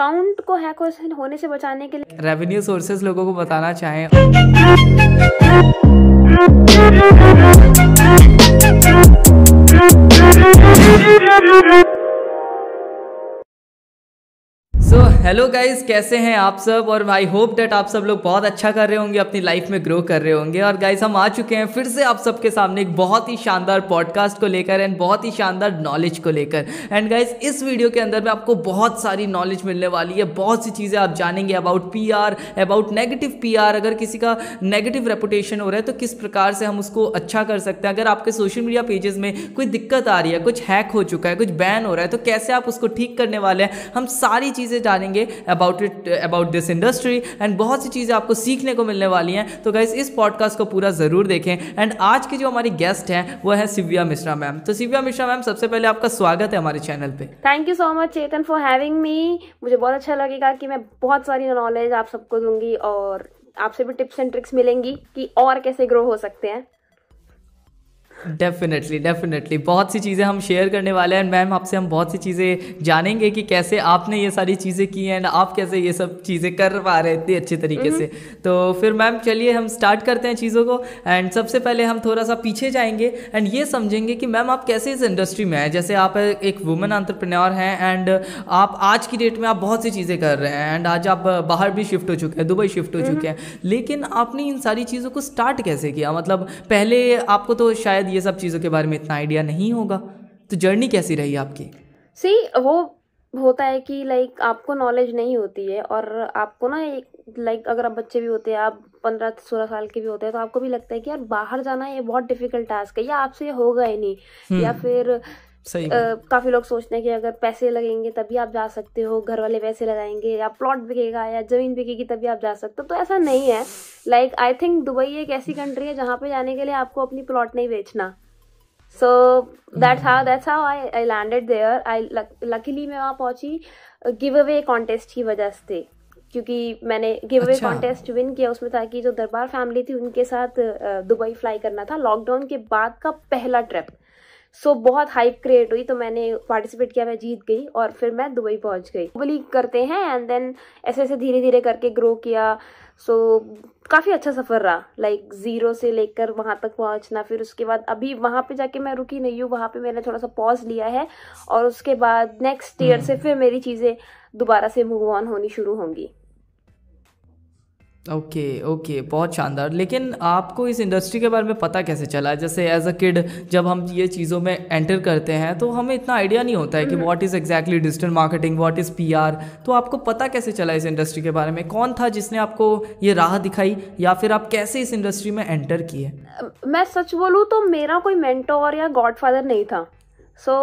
Account को hack होने से बचाने के लिए रेवेन्यू सोर्सेज लोगों को बताना चाहें सो हेलो गाइज कैसे हैं आप सब और आई होप डेट आप सब लोग बहुत अच्छा कर रहे होंगे अपनी लाइफ में ग्रो कर रहे होंगे और गाइज हम आ चुके हैं फिर से आप सबके सामने एक बहुत ही शानदार पॉडकास्ट को लेकर एंड बहुत ही शानदार नॉलेज को लेकर एंड गाइज इस वीडियो के अंदर में आपको बहुत सारी नॉलेज मिलने वाली है बहुत सी चीज़ें आप जानेंगे about P about negative P अगर किसी का नेगेटिव रेपुटेशन हो रहा है तो किस प्रकार से हम उसको अच्छा कर सकते हैं अगर आपके सोशल मीडिया पेजेस में कोई दिक्कत आ रही है कुछ हैक हो चुका है कुछ बैन हो रहा है तो कैसे आप उसको ठीक करने वाले हैं हम सारी चीज़ें चीज़ें जानेंगे about it about this industry and बहुत सी चीज़ें आपको सीखने को मिलने वाली हैं तो गाइज इस पॉडकास्ट को पूरा ज़रूर देखें एंड आज की जो हमारी गेस्ट हैं वो है सिव्या मिश्रा मैम तो सिव्या मिश्रा मैम सबसे पहले आपका स्वागत है हमारे चैनल पर thank you so much Chetan for having me मुझे बहुत अच्छा लगेगा कि मैं बहुत सारी नॉलेज आप सबको दूंगी और आपसे भी टिप्स एंड ट्रिक्स मिलेंगी कि और कैसे ग्रो हो सकते हैं डेफिनेटली डेफिनेटली बहुत सी चीज़ें हम शेयर करने वाले हैं मैम आपसे हम बहुत सी चीज़ें जानेंगे कि कैसे आपने ये सारी चीज़ें की हैं एंड आप कैसे ये सब चीज़ें कर पा रहे इतने अच्छे तरीके से mm-hmm. तो फिर मैम चलिए हम स्टार्ट करते हैं चीज़ों को एंड सबसे पहले हम थोड़ा सा पीछे जाएंगे एंड ये समझेंगे कि मैम आप कैसे इस इंडस्ट्री में हैं जैसे आप एक वुमेन आंट्रप्रनोर हैं एंड आप आज की डेट में आप बहुत सी चीज़ें कर रहे हैं एंड आज आप बाहर भी शिफ्ट हो चुके हैं दुबई शिफ्ट हो चुके mm-hmm. हैं लेकिन आपने इन सारी चीज़ों को स्टार्ट कैसे किया मतलब पहले आपको तो शायद शायद ये सब चीज़ों के बारे में इतना आइडिया नहीं होगा तो जर्नी कैसी रही आपकी सी वो होता है कि लाइक आपको नॉलेज नहीं होती है और आपको ना एक लाइक अगर आप बच्चे भी होते हैं आप पंद्रह सोलह साल के भी होते हैं तो आपको भी लगता है कि यार बाहर जाना ये बहुत डिफिकल्ट टास्क है या आपसे होगा ही नहीं या हम्म। फिर सही काफ़ी लोग सोचते हैं कि अगर पैसे लगेंगे तभी आप जा सकते हो घर वाले पैसे लगाएंगे या प्लॉट बिकेगा या ज़मीन बिकेगी तभी आप जा सकते हो तो ऐसा नहीं है लाइक आई थिंक दुबई एक ऐसी कंट्री है जहाँ पे जाने के लिए आपको अपनी प्लॉट नहीं बेचना so that's how that's how I I landed there I luckily मैं वहाँ पहुँची गिव अवे कॉन्टेस्ट की वजह से क्योंकि मैंने गिव अवे कॉन्टेस्ट विन किया उसमें था कि जो दरबार फैमिली थी उनके साथ दुबई फ्लाई करना था लॉकडाउन के बाद का पहला ट्रिप सो so, बहुत हाइप क्रिएट हुई तो मैंने पार्टिसिपेट किया मैं जीत गई और फिर मैं दुबई पहुंच गई बोली करते हैं एंड देन ऐसे ऐसे धीरे धीरे करके ग्रो किया सो so, काफ़ी अच्छा सफ़र रहा लाइक like, ज़ीरो से लेकर वहाँ तक पहुँचना फिर उसके बाद अभी वहाँ पे जाके मैं रुकी नहीं हूँ वहाँ पे मैंने थोड़ा सा पॉज लिया है और उसके बाद नेक्स्ट ईयर से हम्म। फिर मेरी चीज़ें दोबारा से मूव ऑन होनी शुरू होंगी ओके ओके बहुत शानदार लेकिन आपको इस इंडस्ट्री के बारे में पता कैसे चला जैसे एज अ किड जब हम ये चीज़ों में एंटर करते हैं तो हमें इतना आइडिया नहीं होता है कि what is exactly digital marketing what is PR तो आपको पता कैसे चला इस इंडस्ट्री के बारे में कौन था जिसने आपको ये राह दिखाई या फिर आप कैसे इस इंडस्ट्री में एंटर किए मैं सच बोलूँ तो मेरा कोई मैंटोर या गॉडफादर नहीं था so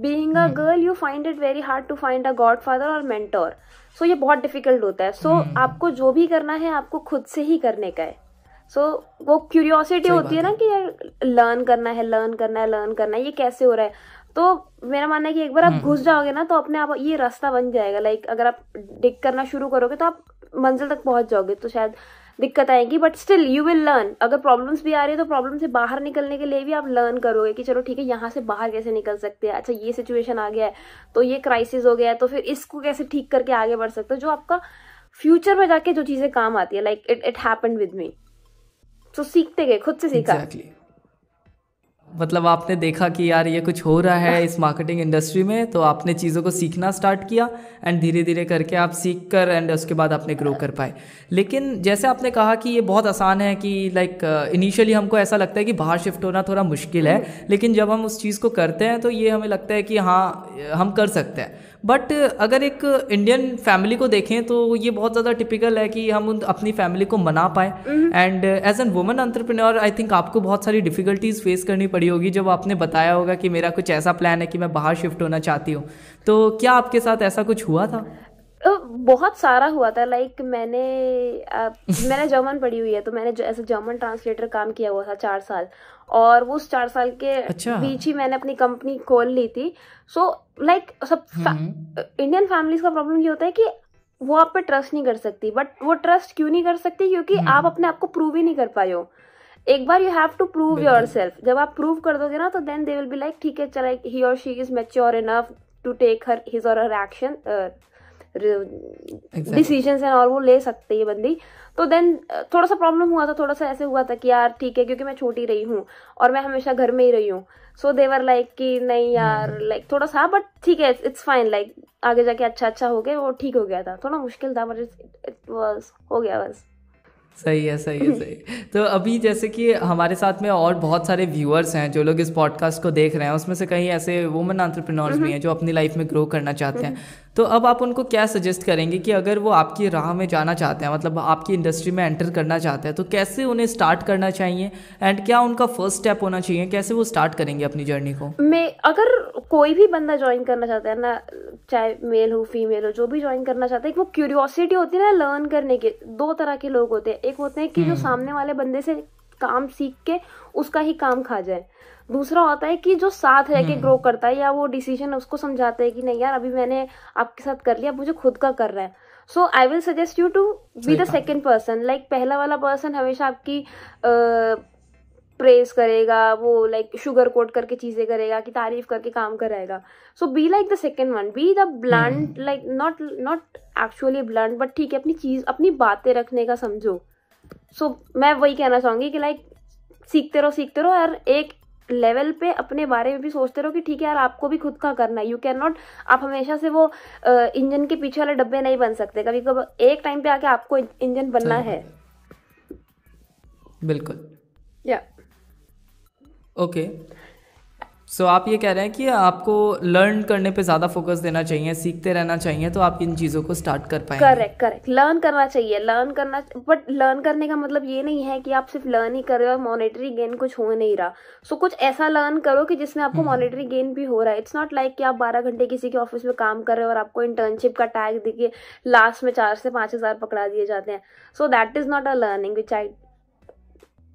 being a girl you find it very hard to find a god father और मैंटोर सो ये बहुत डिफिकल्ट होता है सो so, hmm. आपको जो भी करना है आपको खुद से ही करने का है सो so, वो क्यूरियोसिटी होती है ना कि यार लर्न करना है लर्न करना है लर्न करना है ये कैसे हो रहा है तो मेरा मानना है कि एक बार आप hmm. घुस जाओगे ना तो अपने आप ये रास्ता बन जाएगा लाइक अगर आप डिग करना शुरू करोगे तो आप मंजिल तक पहुंच जाओगे तो शायद दिक्कत आएंगी but still you will learn अगर प्रॉब्लम्स भी आ रही है तो प्रॉब्लम से बाहर निकलने के लिए भी आप लर्न करोगे कि चलो ठीक है यहाँ से बाहर कैसे निकल सकते हैं अच्छा ये सिचुएशन आ गया है तो ये क्राइसिस हो गया है तो फिर इसको कैसे ठीक करके आगे बढ़ सकते हो जो आपका फ्यूचर में जाके जो चीज़ें काम आती है like it it happen with me so सीखते गए खुद से सीखा exactly. मतलब आपने देखा कि यार ये कुछ हो रहा है इस मार्केटिंग इंडस्ट्री में तो आपने चीज़ों को सीखना स्टार्ट किया एंड धीरे धीरे करके आप सीख कर एंड उसके बाद आपने ग्रो कर पाए लेकिन जैसे आपने कहा कि ये बहुत आसान है कि लाइक इनिशियली uh, हमको ऐसा लगता है कि बाहर शिफ्ट होना थोड़ा मुश्किल है लेकिन जब हम उस चीज़ को करते हैं तो ये हमें लगता है कि हाँ हम कर सकते हैं बट अगर एक इंडियन फैमिली को देखें तो ये बहुत ज़्यादा टिपिकल है कि हम अपनी फैमिली को मना पाए and as an woman entrepreneur I think आपको बहुत सारी डिफिकल्टीज़ फेस करनी पड़ी होगी जब आपने बताया होगा कि मेरा कुछ ऐसा प्लान है कि मैं बाहर शिफ्ट होना चाहती हूँ तो क्या आपके साथ ऐसा कुछ हुआ था तो बहुत सारा हुआ था लाइक मैंने आ, मैंने जर्मन पढ़ी हुई है तो मैंने ऐसे जर्मन ट्रांसलेटर काम किया हुआ था चार साल और वो उस चार साल के अच्छा। बीच ही मैंने अपनी कंपनी खोल ली थी सो so, लाइक like, सब इंडियन हम्म। फैमिलीज का प्रॉब्लम ये होता है कि वो आप पे ट्रस्ट नहीं कर सकती बट वो ट्रस्ट क्यों नहीं कर सकती क्योंकि हम्म। आप अपने आप को प्रूव ही नहीं कर पाए हो एक बार you have to prove yourself जब आप प्रूव कर दोगे ना तो then they will be like ठीक है चला ही और she is mature enough to take her his और हर एक्शन डिसीजन एंड और वो ले सकती है बंदी तो देन थोड़ा सा प्रॉब्लम हुआ था थोड़ा सा ऐसे हुआ था कि यार ठीक है क्योंकि मैं छोटी रही हूँ और मैं हमेशा घर में ही रही हूँ सो देवर लाइक कि नहीं यार लाइक हम्म। like, थोड़ा सा बट ठीक है इट्स फाइन लाइक आगे जाके अच्छा अच्छा हो गया वो ठीक हो गया था थोड़ा मुश्किल था बट इट वॉज हो गया बस सही है सही है सही तो अभी जैसे कि हमारे साथ में और बहुत सारे व्यूअर्स हैं जो लोग इस पॉडकास्ट को देख रहे हैं उसमें से कहीं ऐसे वुमेन एंटरप्रेन्योर्स भी हम्म। हैं जो अपनी लाइफ में ग्रो करना चाहते हैं हम्म। तो अब आप उनको क्या सजेस्ट करेंगे कि अगर वो आपकी राह में जाना चाहते हैं मतलब आपकी इंडस्ट्री में एंटर करना चाहते हैं तो कैसे उन्हें स्टार्ट करना चाहिए एंड क्या उनका फर्स्ट स्टेप होना चाहिए कैसे वो स्टार्ट करेंगे अपनी जर्नी को मैं अगर कोई भी बंदा ज्वाइन करना चाहता है ना चाहे मेल हो फीमेल हो जो भी ज्वाइन करना चाहता है वो क्यूरियोसिटी होती है ना लर्न करने के दो तरह के लोग होते हैं एक होते हैं कि जो हम्म। सामने वाले बंदे से काम सीख के उसका ही काम खा जाए दूसरा होता है कि जो साथ रह के ग्रो हम्म। करता है या वो डिसीजन उसको समझाता है कि नहीं यार अभी मैंने आपके साथ कर लिया मुझे खुद का कर रहा है so I will suggest you to be the second person like पहला वाला पर्सन हमेशा आपकी प्रेस करेगा वो लाइक शुगर कोट करके चीजें करेगा कि तारीफ करके काम कराएगा so be like the second one be the blunt like not not actually blunt but ठीक है अपनी चीज अपनी बातें रखने का समझो सो so, मैं वही कहना चाहूँगी कि लाइक सीखते रहो सीखते रहो और एक लेवल पे अपने बारे में भी सोचते रहो कि ठीक है यार आपको भी खुद का करना है यू कैन नॉट आप हमेशा से वो इंजन के पीछे वाले डब्बे नहीं बन सकते कभी कभी एक टाइम पे आके आपको इंजन बनना है बिल्कुल या ओके okay. सो so, आप ये कह रहे हैं कि आपको लर्न करने पे ज्यादा फोकस देना चाहिए सीखते रहना चाहिए तो आप इन चीजों को स्टार्ट कर पाए करेक्ट करेक्ट लर्न करना चाहिए लर्न करना बट लर्न करने का मतलब ये नहीं है कि आप सिर्फ लर्न ही कर रहे हो और मॉनेटरी गेन कुछ हो नहीं रहा सो so, कुछ ऐसा लर्न करो कि जिसमें आपको मॉनिटरी हम्म। गेन भी हो रहा है इट्स नॉट लाइक कि आप बारह घंटे किसी के ऑफिस में काम कर रहे हो और आपको इंटर्नशिप का टैग देखिए लास्ट में चार से पांच हजार पकड़ा दिए जाते हैं so that is not a learning which I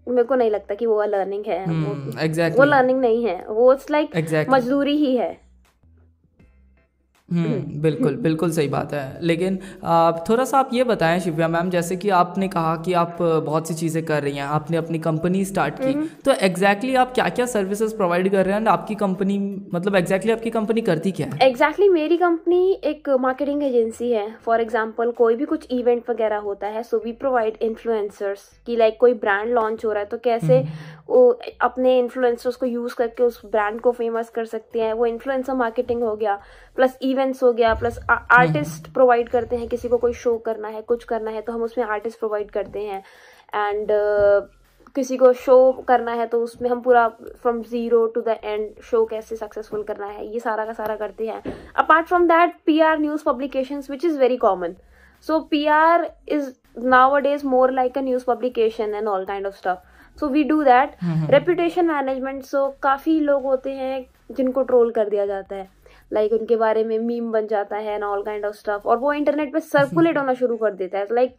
मेरे को नहीं लगता कि वो लर्निंग है hmm, वो, exactly. वो लर्निंग नहीं है वो इट्स लाइक like exactly. मजदूरी ही है हम्म, हम्म। बिल्कुल बिल्कुल सही बात है लेकिन थोड़ा सा आप ये बताएं शिव्या मैम जैसे कि आपने कहा कि आप बहुत सी चीज़ें कर रही हैं आपने अपनी कंपनी स्टार्ट की हम्म। तो एग्जैक्टली exactly आप क्या क्या सर्विसेज प्रोवाइड कर रहे हैं आपकी कंपनी मतलब एग्जैक्टली exactly आपकी कंपनी करती क्या है एग्जैक्टली exactly मेरी कंपनी एक मार्केटिंग एजेंसी है फॉर एग्जाम्पल कोई भी कुछ इवेंट वगैरह होता है सो वी प्रोवाइड इन्फ्लुएंसर्स की लाइक कोई ब्रांड लॉन्च हो रहा है तो कैसे वो अपने इन्फ्लुएंसर्स को यूज़ करके उस ब्रांड को फेमस कर सकते हैं वो इन्फ्लुएंसर मार्केटिंग हो गया प्लस इवेंट्स हो गया प्लस आर्टिस्ट हम्म, हम्म। प्रोवाइड करते हैं किसी को कोई शो करना है कुछ करना है तो हम उसमें आर्टिस्ट प्रोवाइड करते हैं एंड uh, किसी को शो करना है तो उसमें हम पूरा from zero to the end show कैसे सक्सेसफुल करना है ये सारा का सारा करते हैं apart from that P R news publication which is very common so P R is now a is more like a news publication and all kind of stuff so we do that reputation management so काफ़ी लोग होते हैं जिनको troll कर दिया जाता है like उनके बारे में मीम बन जाता है and all kind of stuff और वो इंटरनेट पे सर्कुलेट होना शुरू कर देता है लाइक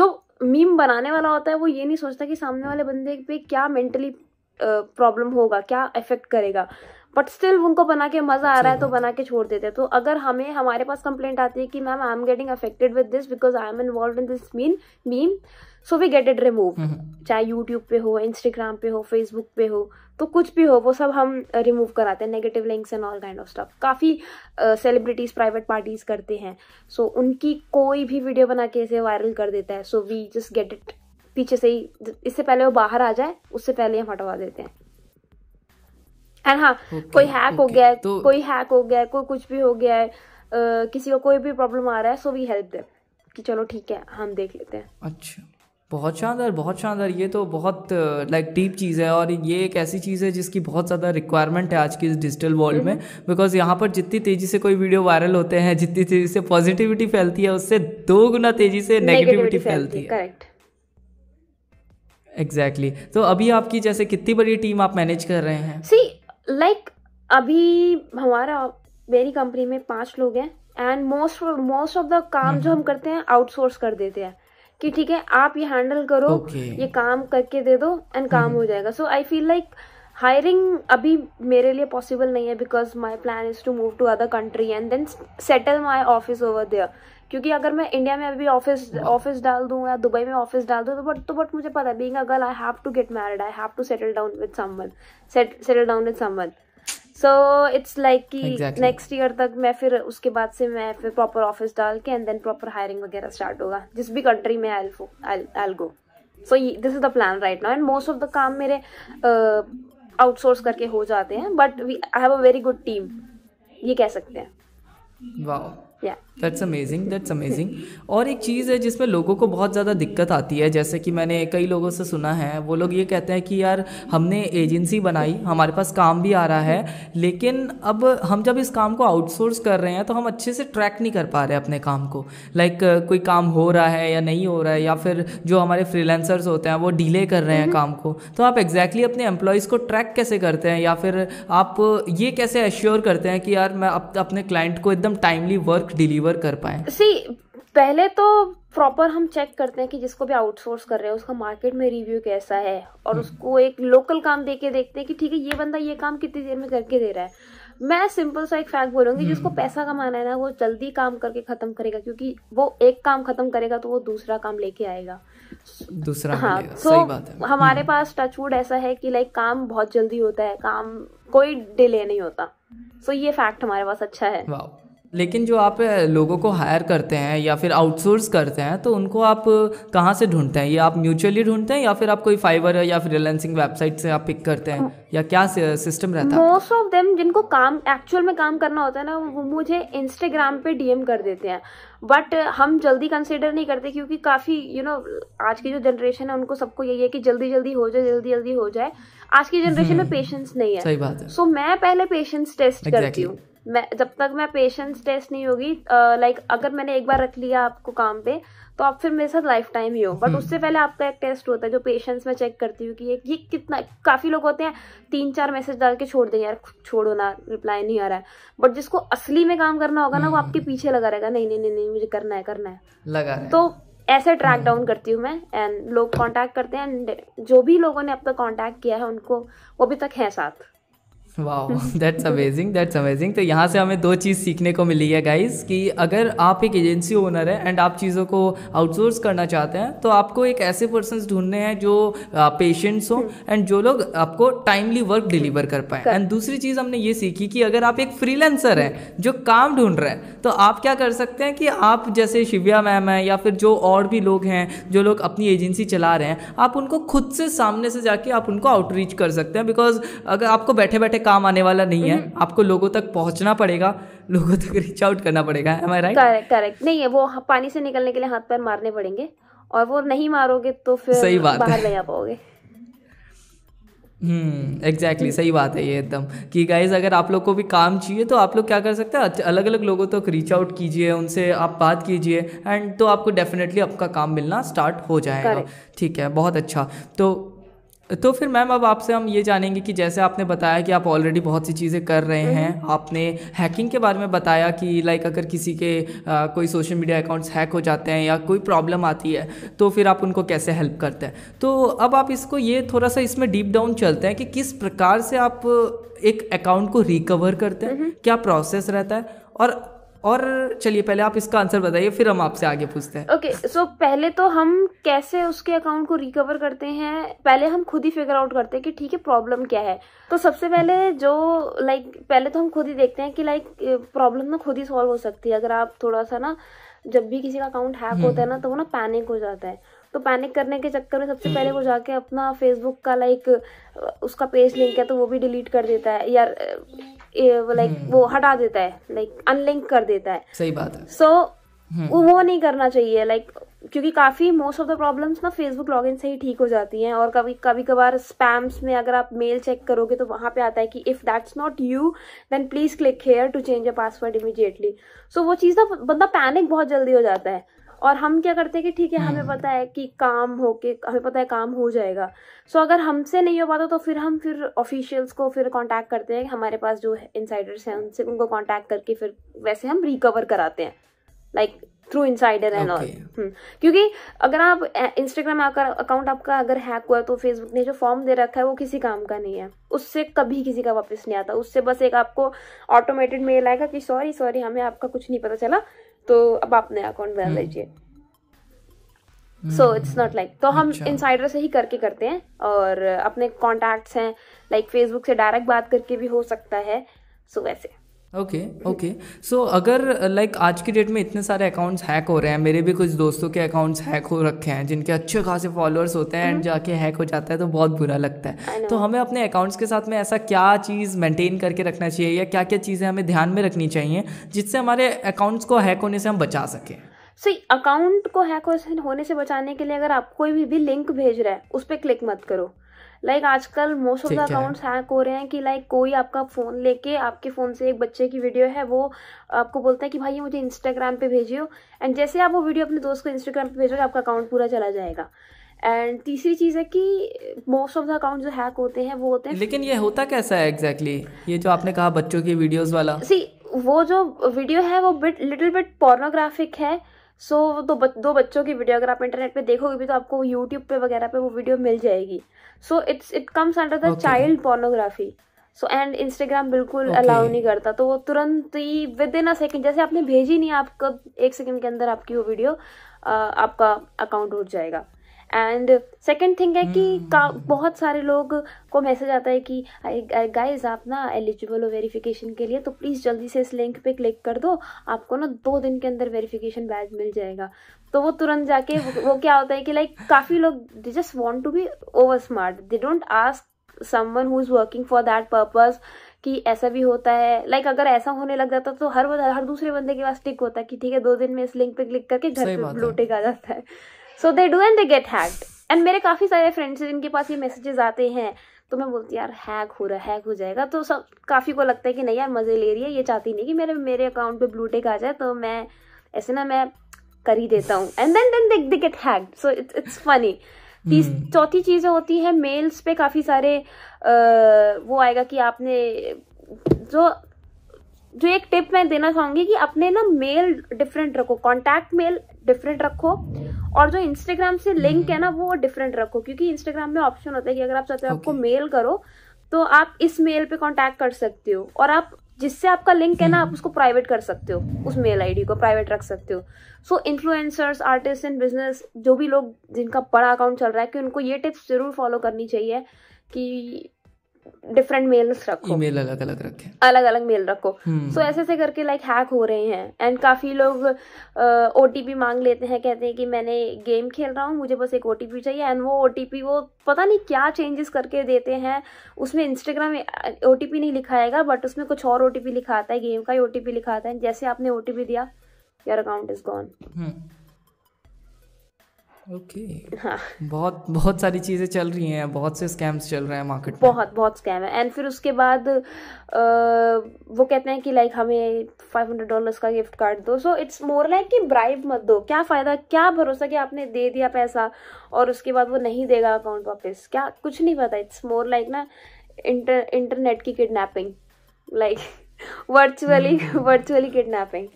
जो मीम बनाने वाला होता है वो ये नहीं सोचता कि सामने वाले बंदे पे क्या मेंटली प्रॉब्लम होगा क्या इफेक्ट करेगा बट स्टिल उनको बना के मजा आ रहा है तो बना के छोड़ देते हैं तो अगर हमें हमारे पास कंप्लेंट आती है कि ma'am I am getting affected with this because I am involve in this mean meme so we get it remove चाहे यूट्यूब पे हो इंस्टाग्राम पे हो फेसबुक पे हो तो कुछ भी हो वो सब हम रिमूव uh, कराते हैं negative links and all kind of stuff काफ़ी सेलिब्रिटीज़ प्राइवेट पार्टीज करते हैं सो so, उनकी कोई भी वीडियो बना के इसे वायरल कर देता है so we just get it पीछे से ही इससे पहले वो बाहर आ जाए उससे पहले हम हटवा देते हैं एंड हाँ okay, कोई हैक okay, हो गया है तो... कोई हैक हो गया है कोई कुछ भी हो गया है uh, किसी को कोई भी प्रॉब्लम आ रहा है सो वी हेल्प देम कि चलो ठीक है हम देख लेते हैं अच्छा बहुत शानदार बहुत शानदार ये तो बहुत लाइक uh, डीप चीज़ है और ये एक ऐसी चीज़ है जिसकी बहुत ज़्यादा रिक्वायरमेंट है आज की इस डिजिटल वर्ल्ड में बिकॉज हम्म। यहाँ पर जितनी तेज़ी से कोई वीडियो वायरल होते हैं जितनी तेज़ी से पॉजिटिविटी फैलती है उससे दो गुना तेज़ी से नेगेटिविटी फैलती है करेक्ट एग्जैक्टली exactly. तो अभी आपकी जैसे कितनी बड़ी टीम आप मैनेज कर रहे हैं सी लाइक like, अभी हमारा मेरी कंपनी में पांच लोग हैं and most most of the काम जो हम्म। हम करते हैं आउटसोर्स कर देते हैं कि ठीक है आप ये हैंडल करो okay. ये काम करके दे दो एंड काम हो mm-hmm. जाएगा so I feel like hiring अभी मेरे लिए पॉसिबल नहीं है because my plan is to move to other country and then settle my office over there क्योंकि अगर मैं इंडिया में अभी ऑफिस ऑफिस mm-hmm. डाल दूँ या दुबई में ऑफिस डाल दूँ तो बट तो बट मुझे पता है being a girl I have to get married I have to settle down with someone settle down with someone so it's like कि नेक्स्ट ईयर तक मैं फिर उसके बाद से मैं फिर प्रॉपर ऑफिस डाल के एंड देन प्रॉपर हायरिंग वगैरह स्टार्ट होगा जिस भी कंट्री में I go so this is the plan right now and most of the काम मेरे आउटसोर्स uh, करके हो जाते हैं but we I have a very good team ये कह सकते हैं वाओ या दैट्स अमेजिंग दैट्स अमेजिंग और एक चीज़ है जिसमें लोगों को बहुत ज़्यादा दिक्कत आती है जैसे कि मैंने कई लोगों से सुना है वो लोग ये कहते हैं कि यार हमने एजेंसी बनाई हमारे पास काम भी आ रहा है लेकिन अब हम जब इस काम को आउटसोर्स कर रहे हैं तो हम अच्छे से ट्रैक नहीं कर पा रहे अपने काम को लाइक like, कोई काम हो रहा है या नहीं हो रहा है या फिर जो हमारे फ्रीलेंसर्स होते हैं वो डिले कर रहे हैं हम्म। काम को तो आप एग्जैक्टली exactly अपने एम्प्लॉयज़ को ट्रैक कैसे करते हैं या फिर आप ये कैसे एश्योर करते हैं कि यार मैं अपने क्लाइंट को एकदम टाइमली वर्क डिलीवर डिलीवर कर पाए सी पहले तो प्रॉपर हम चेक करते हैं कि जिसको भी आउटसोर्स कर रहे हैं उसका मार्केट में रिव्यू कैसा है और उसको एक लोकल काम दे के देखते हैं कि ठीक है ये बंदा ये काम कितनी देर में करके दे रहा है मैं सिंपल सा एक फैक्ट बोलूंगी हम्म। जिसको पैसा कमाना है ना वो जल्दी काम करके खत्म करेगा क्योंकि वो एक काम खत्म करेगा तो वो दूसरा काम लेके आएगा दूसरा हाँ सो तो so, हमारे हम्म। पास टचवुड ऐसा है कि लाइक काम बहुत जल्दी होता है काम कोई डिले नहीं होता सो so, ये फैक्ट हमारे पास अच्छा है लेकिन जो आप लोगों को हायर करते हैं या फिर आउटसोर्स करते हैं तो उनको आप कहाँ से ढूंढते हैं ये आप म्यूचुअली ढूंढते हैं या फिर आप कोई फाइवर या फिर रिलायंसिंग वेबसाइट से आप पिक करते हैं हाँ। या क्या सिस्टम रहता है मोस्ट ऑफ देम जिनको काम एक्चुअल में काम करना होता है ना वो मुझे इंस्टाग्राम पे डीएम कर देते हैं बट हम जल्दी कंसिडर नहीं करते क्योंकि काफ़ी यू you नो know, आज की जो जनरेशन है उनको सबको यही है कि जल्दी जल्दी हो जाए जल्दी जल्दी हो जाए आज की जनरेशन में पेशेंस हम्म। नहीं है सही बात है सो so, मैं पहले पेशेंस टेस्ट exactly. करती हूँ मैं जब तक मैं पेशेंस टेस्ट नहीं होगी लाइक अगर मैंने एक बार रख लिया आपको काम पे तो आप फिर मेरे साथ लाइफ टाइम ही हो बट हम्म। उससे पहले आपका एक टेस्ट होता है जो पेशेंस में चेक करती हूँ कि ये ये कितना काफ़ी लोग होते हैं तीन चार मैसेज डाल के छोड़ देंगे यार छोड़ो ना रिप्लाई नहीं आ रहा है बट जिसको असली में काम करना होगा ना वो आपके हम्म। पीछे लगा रहेगा नहीं नहीं नहीं नहीं मुझे करना है करना है लगा तो ऐसे ट्रैक हम्म। डाउन करती हूँ मैं एंड लोग कॉन्टैक्ट करते हैं एंड जो भी लोगों ने अब तक कॉन्टैक्ट किया है उनको वो अभी तक है साथ वाह दैट्स अमेजिंग दैट्स अमेजिंग तो यहाँ से हमें दो चीज़ सीखने को मिली है गाइस कि अगर आप एक एजेंसी ओनर है एंड आप चीज़ों को आउटसोर्स करना चाहते हैं तो आपको एक ऐसे पर्सन ढूंढने हैं जो पेशेंट्स हों एंड hmm. जो लोग आपको टाइमली वर्क डिलीवर कर पाए एंड दूसरी चीज़ हमने ये सीखी कि अगर आप एक फ्रीलेंसर हैं hmm. जो काम ढूंढ रहे हैं तो आप क्या कर सकते हैं कि आप जैसे शिव्या मैम हैं या फिर जो और भी लोग हैं जो लोग अपनी एजेंसी चला रहे हैं आप उनको खुद से सामने से जाके आप उनको आउटरीच कर सकते हैं बिकॉज अगर आपको बैठे बैठे काम आने वाला नहीं है हम्म। आपको लोगों तक पहुंचना पड़ेगा लोगों तक रीच आउट करना पड़ेगा am I right correct correct नहीं है वो पानी से निकलने के लिए हाथ पैर मारने पड़ेंगे और वो नहीं मारोगे तो फिर सही बात बाहर नहीं आ पाओगे हम्म एग्जैक्टली सही बात है ये एकदम कि गाइज अगर आप लोग को भी काम चाहिए तो आप लोग क्या कर सकते हैं अलग अलग लोगों तक तो रीच आउट कीजिए उनसे आप बात कीजिए एंड तो आपको डेफिनेटली आपका काम मिलना स्टार्ट हो जाएगा ठीक है बहुत अच्छा तो तो फिर मैम अब आपसे हम ये जानेंगे कि जैसे आपने बताया कि आप ऑलरेडी बहुत सी चीज़ें कर रहे हम्म। हैं आपने हैकिंग के बारे में बताया कि लाइक अगर किसी के आ, कोई सोशल मीडिया अकाउंट्स हैक हो जाते हैं या कोई प्रॉब्लम आती है तो फिर आप उनको कैसे हेल्प करते हैं तो अब आप इसको ये थोड़ा सा इसमें डीप डाउन चलते हैं कि किस प्रकार से आप एक अकाउंट को रिकवर करते हैं हम्म। क्या प्रोसेस रहता है और और चलिए पहले आप इसका आंसर बताइए फिर हम आपसे आगे पूछते हैं ओके okay, सो so पहले तो हम कैसे उसके अकाउंट को रिकवर करते हैं पहले हम खुद ही फिगर आउट करते हैं कि ठीक है प्रॉब्लम क्या है तो सबसे पहले जो लाइक like, पहले तो हम खुद ही देखते हैं कि लाइक प्रॉब्लम ना खुद ही सॉल्व हो सकती है अगर आप थोड़ा सा ना जब भी किसी का अकाउंट हैक हम्म। होता है ना तो वो ना पैनिक हो जाता है तो पैनिक करने के चक्कर में सबसे पहले वो हम्म। जाके अपना फेसबुक का लाइक उसका पेज लिंक है तो वो भी डिलीट कर देता है या लाइक हम्म। वो हटा देता है लाइक अनलिंक कर देता है सही बात है सो so, हम्म। वो वो नहीं करना चाहिए लाइक क्योंकि काफ़ी मोस्ट ऑफ द प्रॉब्लम्स ना फेसबुक लॉगिन से ही ठीक हो जाती हैं और कभी कभी कभार स्पैम्स में अगर आप मेल चेक करोगे तो वहां पे आता है कि if that's not you then please click here to change a password immediately so वो चीज़ ना बंदा पैनिक बहुत जल्दी हो जाता है और हम क्या करते हैं कि ठीक है हमें हम्म। पता है कि काम हो के हमें पता है काम हो जाएगा सो so, अगर हमसे नहीं हो पाता तो फिर हम फिर ऑफिशियल्स को फिर कांटेक्ट करते हैं हमारे पास जो इनसाइडर्स हैं उनसे उनको कांटेक्ट करके फिर वैसे हम रिकवर कराते हैं like through insider and all क्योंकि अगर आप इंस्टाग्राम अकाउंट आपका अगर हैक हुआ तो फेसबुक ने जो फॉर्म दे रखा है वो किसी काम का नहीं है उससे कभी किसी का वापस नहीं आता उससे बस एक आपको ऑटोमेटेड मेल आएगा कि सॉरी सॉरी हमें आपका कुछ नहीं पता चला तो अब आप नया अकाउंट बना हम्म। लीजिए सो इट्स नॉट लाइक तो हम इनसाइडर अच्छा। से ही करके करते हैं और अपने कॉन्टैक्ट्स हैं लाइक फेसबुक से डायरेक्ट बात करके भी हो सकता है सो so, वैसे ओके ओके सो अगर लाइक uh, like, आज की डेट में इतने सारे अकाउंट्स हैक हो रहे हैं मेरे भी कुछ दोस्तों के अकाउंट्स हैक हो रखे हैं जिनके अच्छे खासे फॉलोअर्स होते हैं एंड mm-hmm. जाके हैक हो जाता है तो बहुत बुरा लगता है तो हमें अपने अकाउंट्स के साथ में ऐसा क्या चीज़ मेंटेन करके रखना चाहिए या क्या क्या चीज़ें हमें ध्यान में रखनी चाहिए जिससे हमारे अकाउंट्स को हैक होने से हम बचा सकें सो अकाउंट को हैक होने से बचाने के लिए अगर आप कोई भी, भी लिंक भेज रहा है उस पर क्लिक मत करो लाइक like, आजकल most of the accounts hack हो रहे हैं कि लाइक like, कोई आपका फ़ोन लेके आपके फ़ोन से एक बच्चे की वीडियो है वो आपको बोलते हैं कि भाई ये मुझे इंस्टाग्राम पे भेजियो एंड जैसे आप वो वीडियो अपने दोस्त को इंस्टाग्राम पे भेजोगे आपका अकाउंट पूरा चला जाएगा एंड तीसरी चीज़ है कि मोस्ट ऑफ द अकाउंट जो हैक होते हैं वो होते हैं लेकिन ये होता कैसा है एग्जैक्टली exactly? ये जो आपने कहा बच्चों की वीडियोस वाला सी वो जो वीडियो है वो बिट लिटिल बिट पोर्नोग्राफिक है सो so, दो दो बच्चों की वीडियो अगर आप इंटरनेट पे देखोगे भी तो आपको यूट्यूब पे वगैरह पे वो वीडियो मिल जाएगी so it's it comes under the child pornography so and Instagram बिल्कुल अलाउ okay. नहीं करता तो वो तुरंत ही विद इन अ सेकेंड जैसे आपने भेजी नहीं आपका एक सेकेंड के अंदर आपकी वो वीडियो आ, आपका अकाउंट उठ जाएगा एंड सेकेंड थिंग है कि hmm. का बहुत सारे लोग को मैसेज आता है कि गाइज आप ना एलिजिबल हो वेरिफिकेशन के लिए तो प्लीज़ जल्दी से इस लिंक पे क्लिक कर दो आपको ना दो दिन के अंदर वेरिफिकेशन बैज मिल जाएगा तो वो तुरंत जाके वो, क्या होता है कि लाइक काफ़ी लोग they just want to be over smart they don't ask someone who is working for that purpose कि ऐसा भी होता है लाइक अगर ऐसा होने लग जाता तो हर हर दूसरे बंदे के पास टिक होता है कि ठीक है दो दिन में इस लिंक पे क्लिक करके घर पे लोटे आ जाता है so they do and they get hacked and मेरे काफ़ी सारे फ्रेंड्स हैं जिनके पास ये मैसेजेस आते हैं तो मैं बोलती यार हैक हो रहा है हैक हो जाएगा तो सब काफ़ी को लगता है कि नहीं यार मज़े ले रही है ये चाहती नहीं कि मेरे मेरे अकाउंट पे ब्लूटेक आ जाए तो मैं ऐसे ना मैं कर ही देता हूँ and then then they get hack so it's it's funny तीस चौथी चीज़ें होती है मेल्स पे काफ़ी सारे आ, वो आएगा कि आपने जो जो एक टिप मैं देना चाहूँगी कि अपने ना मेल डिफरेंट रखो कॉन्टैक्ट मेल डिफरेंट रखो और जो इंस्टाग्राम से लिंक हम्म। है ना वो डिफरेंट रखो क्योंकि इंस्टाग्राम में ऑप्शन होता है कि अगर आप चाहते हो आपको मेल करो तो आप इस मेल पे कांटेक्ट कर सकते हो और आप जिससे आपका लिंक है ना आप हम्म। उसको प्राइवेट कर सकते हो उस मेल आईडी को प्राइवेट रख सकते हो so influencers artist and business जो भी लोग जिनका बड़ा अकाउंट चल रहा है कि उनको ये टिप्स जरूर फॉलो करनी चाहिए कि डिफरेंट मेल्स रखो ईमेल अलग अलग रखे अलग अलग मेल रखो सो हम्म। ऐसे ऐसे करके लाइक हैक हो रहे हैं एंड काफ़ी लोग ओ uh, मांग लेते हैं कहते हैं कि मैंने गेम खेल रहा हूँ मुझे बस एक ओ चाहिए एंड वो ओ वो पता नहीं क्या चेंजेस करके देते हैं उसमें इंस्टाग्राम ओ नहीं लिखाएगा बट उसमें कुछ और ओ लिखा है गेम का ही ओ लिखाता है जैसे आपने ओ दिया your account is gone okay हाँ बहुत बहुत सारी चीज़ें चल रही हैं बहुत से स्कैम्स चल रहे हैं मार्केट बहुत बहुत स्कैम है एंड फिर उसके बाद आ, वो कहते हैं कि लाइक हमें फाइव हंड्रेड डॉलर्स का गिफ्ट कार्ड दो सो इट्स मोर लाइक कि ब्राइब मत दो क्या फ़ायदा क्या भरोसा कि आपने दे दिया पैसा और उसके बाद वो नहीं देगा अकाउंट वापस क्या कुछ नहीं पता इट्स मोर लाइक ना इंटर इंटरनेट की kidnapping like virtually virtually kidnapping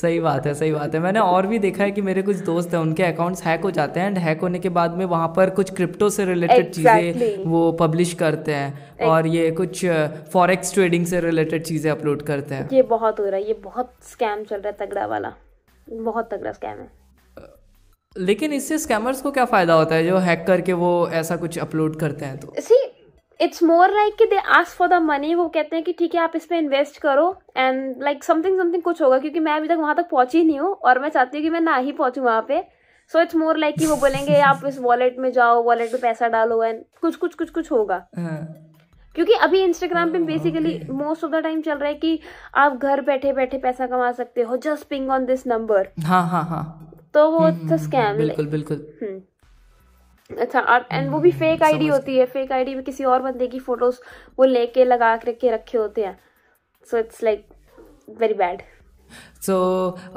सही बात है सही बात है मैंने और भी देखा है कि मेरे कुछ दोस्त हैं उनके अकाउंट्स हैक हो जाते हैं एंड हैक होने के बाद में वहाँ पर कुछ क्रिप्टो से रिलेटेड exactly. चीज़ें वो पब्लिश करते हैं exactly. और ये कुछ फॉरेक्स uh, ट्रेडिंग से रिलेटेड चीज़ें अपलोड करते हैं ये बहुत हो रहा है ये बहुत स्कैम चल रहा है तगड़ा वाला बहुत तगड़ा स्कैम है लेकिन इससे स्कैमर्स को क्या फ़ायदा होता है जो हैक करके वो ऐसा कुछ अपलोड करते हैं तो सी इट्स मोर लाइक कि they ask for the money वो कहते हैं कि ठीक है आप इस पर इन्वेस्ट करो एंड लाइक समथिंग समथिंग कुछ होगा क्योंकि मैं अभी तक वहां तक पहुंची नहीं हूँ और मैं चाहती हूँ कि मैं ना ही पहुंचूँ वहां पे सो इट्स मोर लाइक कि वो बोलेंगे आप इस वॉलेट में जाओ वॉलेट में पैसा डालो एंड कुछ कुछ कुछ कुछ होगा हाँ। क्योंकि अभी इंस्टाग्राम पे basically most of the time चल रहा है कि आप घर बैठे बैठे पैसा कमा सकते हो just ping on this number हाँ हाँ हाँ तो वो स्कैम हम्म, बिल्कुल बिल्कुल हम्म। अच्छा और एंड वो भी फेक hmm, आईडी होती है फेक आईडी में किसी और बंदे की फोटोज वो लेके लगा के रखे होते हैं so it's like very bad so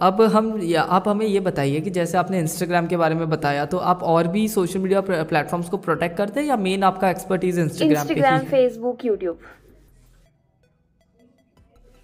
अब हम या, आप हमें ये बताइए कि जैसे आपने इंस्टाग्राम के बारे में बताया तो आप और भी सोशल मीडिया प्लेटफॉर्म्स को प्रोटेक्ट करते हैं या मेन आपका expertise Instagram Facebook YouTube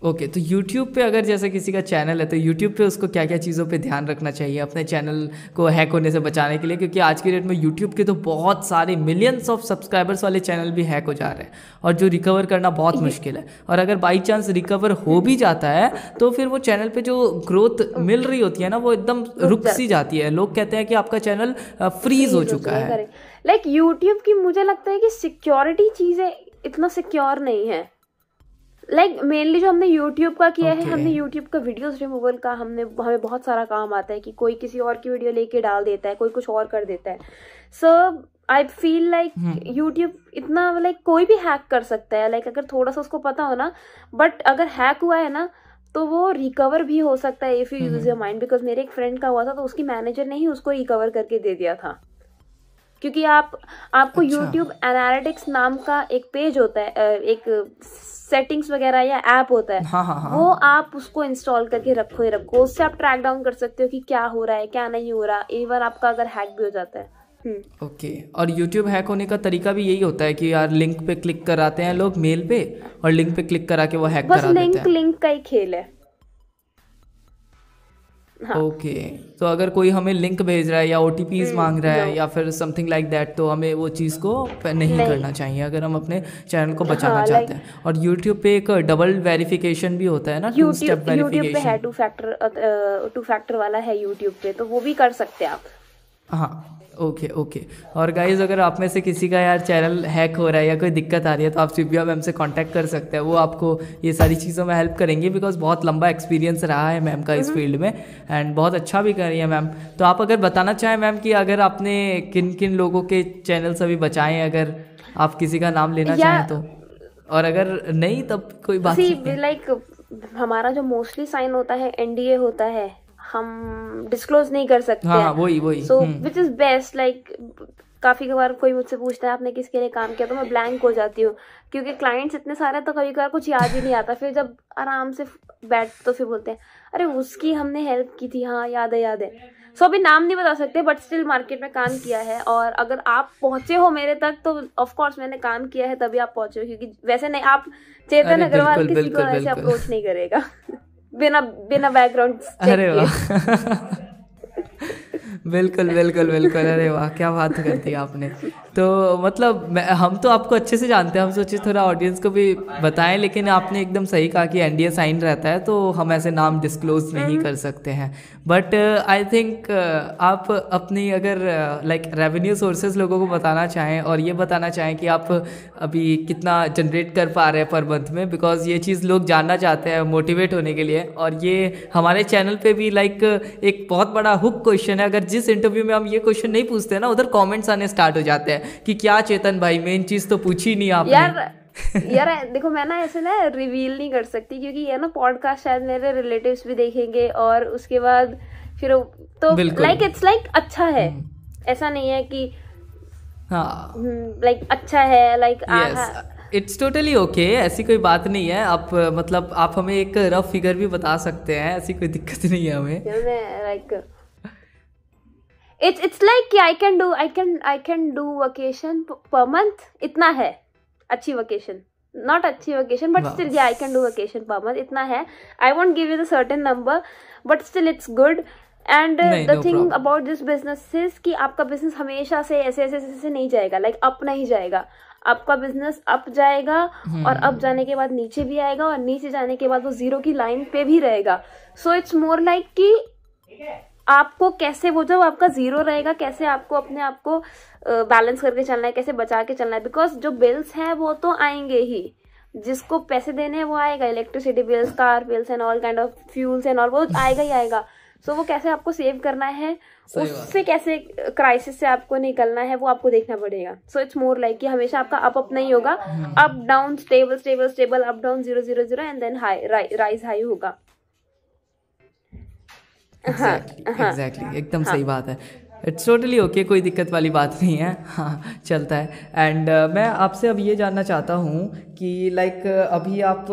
okay okay, तो यूट्यूब पे अगर जैसे किसी का चैनल है तो यूट्यूब पे उसको क्या क्या चीज़ों पे ध्यान रखना चाहिए अपने चैनल को हैक होने से बचाने के लिए क्योंकि आज की डेट में यूट्यूब के तो बहुत सारे मिलियंस ऑफ सब्सक्राइबर्स वाले चैनल भी हैक हो जा रहे हैं और जो रिकवर करना बहुत मुश्किल है और अगर बाई चांस रिकवर हो भी जाता है तो फिर वो चैनल पर जो ग्रोथ मिल रही होती है ना वो एकदम रुक सी जाती है लोग कहते हैं कि आपका चैनल फ्रीज हो चुका है लाइक यूट्यूब की मुझे लगता है कि सिक्योरिटी चीज़ें इतना सिक्योर नहीं है लाइक like, मेनली जो हमने यूट्यूब का किया okay. है हमने यूट्यूब का वीडियोस रिमूवल का हमने हमें बहुत सारा काम आता है कि कोई किसी और की वीडियो लेके डाल देता है कोई कुछ और कर देता है so I feel like YouTube इतना लाइक like, कोई भी हैक कर सकता है लाइक like, अगर थोड़ा सा उसको पता हो ना बट अगर हैक हुआ है ना तो वो रिकवर भी हो सकता है if you use your mind because मेरे एक फ्रेंड का हुआ था तो उसकी मैनेजर ने ही उसको रिकवर करके दे दिया था क्योंकि आप आपको अच्छा। यूट्यूब एनालिटिक्स नाम का एक पेज होता है एक सेटिंग्स वगैरह या ऐप होता है हाँ, हाँ, हाँ, वो आप उसको इंस्टॉल करके रखो ही रखो उससे आप ट्रैक डाउन कर सकते हो कि क्या हो रहा है क्या नहीं हो रहा बार आपका अगर हैक भी हो जाता है हम्म। Okay okay. और यूट्यूब हैक होने का तरीका भी यही होता है कि यार लिंक पे क्लिक कराते हैं लोग मेल पे और लिंक पे क्लिक करा के वो हैक बस करा लिंक देते हैं। लिंक का ही खेल है हाँ. ओके तो अगर कोई हमें लिंक भेज रहा है या ओ हम्म, मांग रहा है या फिर समथिंग लाइक दैट तो हमें वो चीज़ को नहीं, नहीं करना चाहिए अगर हम अपने चैनल को बचाना हाँ, चाहते हैं और यूट्यूब पे एक डबल वेरिफिकेशन भी होता है ना टू स्टेप वेरिफिकेशन है टू फैक्टर टू फैक्टर वाला है यूट्यूब पे तो वो भी कर सकते हैं आप हाँ ओके ओके और गाइज अगर आप में से किसी का यार चैनल हैक हो रहा है या कोई दिक्कत आ रही है तो आप सी बी मैम से कांटेक्ट कर सकते हैं वो आपको ये सारी चीज़ों में हेल्प करेंगी बिकॉज बहुत लंबा एक्सपीरियंस रहा है मैम का इस फील्ड हम्म। में एंड बहुत अच्छा भी कर रही है मैम तो आप अगर बताना चाहें मैम कि अगर आपने किन किन लोगों के चैनल्स अभी बचाए अगर आप किसी का नाम लेना चाहें तो और अगर नहीं तब कोई बात लाइक हमारा जो मोस्टली साइन होता है एनडीए होता है हम डिस्क्लोज नहीं कर सकते हाँ, हाँ वही वही so which is best like काफी कबार कोई मुझसे पूछता है आपने किसके लिए काम किया तो मैं ब्लैंक हो जाती हूँ क्योंकि क्लाइंट्स इतने सारे तो कभी कभार कुछ याद ही नहीं आता फिर जब आराम से बैठ तो फिर बोलते हैं अरे उसकी हमने हेल्प की थी हाँ याद है याद है सो अभी नाम नहीं बता सकते बट स्टिल मार्केट में काम किया है और अगर आप पहुंचे हो मेरे तक तो ऑफ कोर्स मैंने काम किया है तभी आप पहुंचे हो क्योंकि वैसे नहीं आप चेतन अग्रवाल किसी को ऐसे अप्रोच नहीं करेगा बिना बिना बैकग्राउंड अरे वाह बिल्कुल बिल्कुल बिल्कुल अरे वाह क्या बात करती आपने तो मतलब हम तो आपको अच्छे से जानते हैं हम सोचे थोड़ा ऑडियंस को भी बताएं लेकिन आपने एकदम सही कहा कि एनडीए साइन रहता है तो हम ऐसे नाम डिस्क्लोज नहीं हम्म। कर सकते हैं बट आई थिंक आप अपनी अगर लाइक रेवेन्यू सोर्सेज लोगों को बताना चाहें और ये बताना चाहें कि आप अभी कितना जनरेट कर पा रहे हैं पर मंथ में बिकॉज ये चीज़ लोग जानना चाहते हैं मोटिवेट होने के लिए और ये हमारे चैनल पर भी लाइक एक बहुत बड़ा हुक क्वेश्चन है अगर जिस इंटरव्यू में हम ये क्वेश्चन नहीं पूछते ना उधर कॉमेंट्स आने स्टार्ट हो जाते हैं कि क्या चेतन भाई मेन चीज तो पूछी नहीं आपने यार यार देखो मैं ना ऐसे ना रिवील नहीं कर सकती क्योंकि ये ना पॉडकास्ट शायद मेरे रिलेटिव्स भी देखेंगे और उसके बाद फिर तो लाइक इट्स लाइक अच्छा है हम्म। ऐसा नहीं है कि लाइक हाँ। हम्म, like, अच्छा है लाइक इट्स टोटली ओके ऐसी कोई बात नहीं है आप मतलब आप हमें एक रफ फिगर भी बता सकते हैं ऐसी कोई दिक्कत नहीं है हमें like like, it's it's like कि I can do I can I can do vacation per month इतना है अच्छी वकेशन नॉट अच्छी vacation but still I can do vacation per month इतना है I want give you the certain number but still it's good and the thing about this business is कि आपका business हमेशा से ऐसे ऐसे ऐसे नहीं जाएगा लाइक like, अप नहीं जाएगा आपका बिजनेस अप जाएगा hmm. और अप हम्म। जाने के बाद नीचे भी आएगा और नीचे जाने के बाद वो जीरो की लाइन पे भी रहेगा सो इट्स मोर लाइक कि आपको कैसे वो जो आपका जीरो रहेगा कैसे आपको अपने आप को बैलेंस करके चलना है कैसे बचा के चलना है बिकॉज जो बिल्स हैं वो तो आएंगे ही जिसको पैसे देने हैं वो आएगा electricity bills car bills and all kind of fuels and all वो आएगा ही आएगा सो so, वो कैसे आपको सेव करना है उससे कैसे क्राइसिस से आपको निकलना है वो आपको देखना पड़ेगा सो इट्स मोर लाइक कि हमेशा आपका अप अप नहीं होगा up down stable stable stable up down zero zero zero and then high rise high होगा एग्जैक्टली uh-huh, uh-huh. एकदम सही हाँ। बात है इट्स टोटली ओके कोई दिक्कत वाली बात नहीं है हाँ चलता है एंड uh, मैं आपसे अब ये जानना चाहता हूँ कि लाइक अभी आप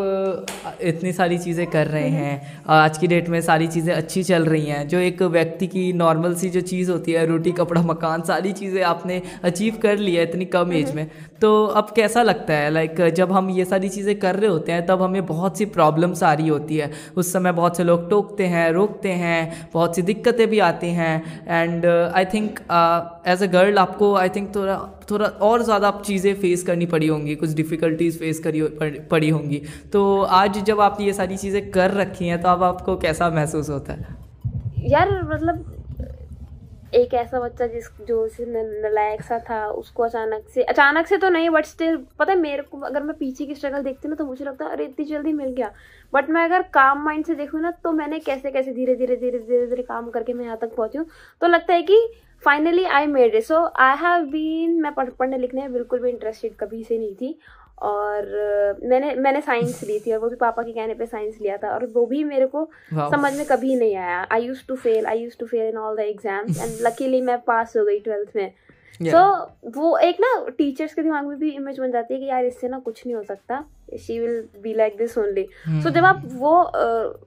इतनी सारी चीज़ें कर रहे हम्म। हैं आज की डेट में सारी चीज़ें अच्छी चल रही हैं जो एक व्यक्ति की नॉर्मल सी जो चीज़ होती है रोटी कपड़ा मकान सारी चीज़ें आपने अचीव कर ली है इतनी कम एज हम्म। में तो अब कैसा लगता है लाइक जब हम ये सारी चीज़ें कर रहे होते हैं तब हमें बहुत सी प्रॉब्लम्स आ रही होती है उस समय बहुत से लोग टोकते हैं रोकते हैं बहुत सी दिक्कतें भी आती हैं and I think as a girl आपको आई थिंक थोड़ा थोड़ा और ज़्यादा आप चीज़ें फेस करनी पड़ी होंगी कुछ डिफ़िकल्टीज़ फेस करी पड़ी होंगी तो आज जब आप ये सारी चीज़ें कर रखी हैं तो अब आपको कैसा महसूस होता है यार मतलब एक ऐसा बच्चा जिस जो नलायक सा था उसको अचानक से अचानक से तो नहीं बट स्टिल पता है मेरे को अगर मैं पीछे की स्ट्रगल देखती ना तो मुझे लगता है अरे इतनी जल्दी मिल गया बट मैं अगर काम माइंड से देखूँ ना तो मैंने कैसे कैसे धीरे धीरे धीरे धीरे धीरे काम करके मैं यहाँ तक पहुँची हूँ तो लगता है कि finally I made it so I have been मैं पढ़ने लिखने में बिल्कुल भी इंटरेस्टेड कभी से नहीं थी और मैंने मैंने साइंस ली थी और वो भी पापा के कहने पे साइंस लिया था और वो भी मेरे को समझ में कभी नहीं आया I used to fail I used to fail in all the exams and luckily मैं पास हो गई ट्वेल्थ में तो yeah. so, वो एक ना टीचर्स के दिमाग में भी इमेज बन जाती है कि यार इससे ना कुछ नहीं हो सकता she will be like this only so जब आप वो uh,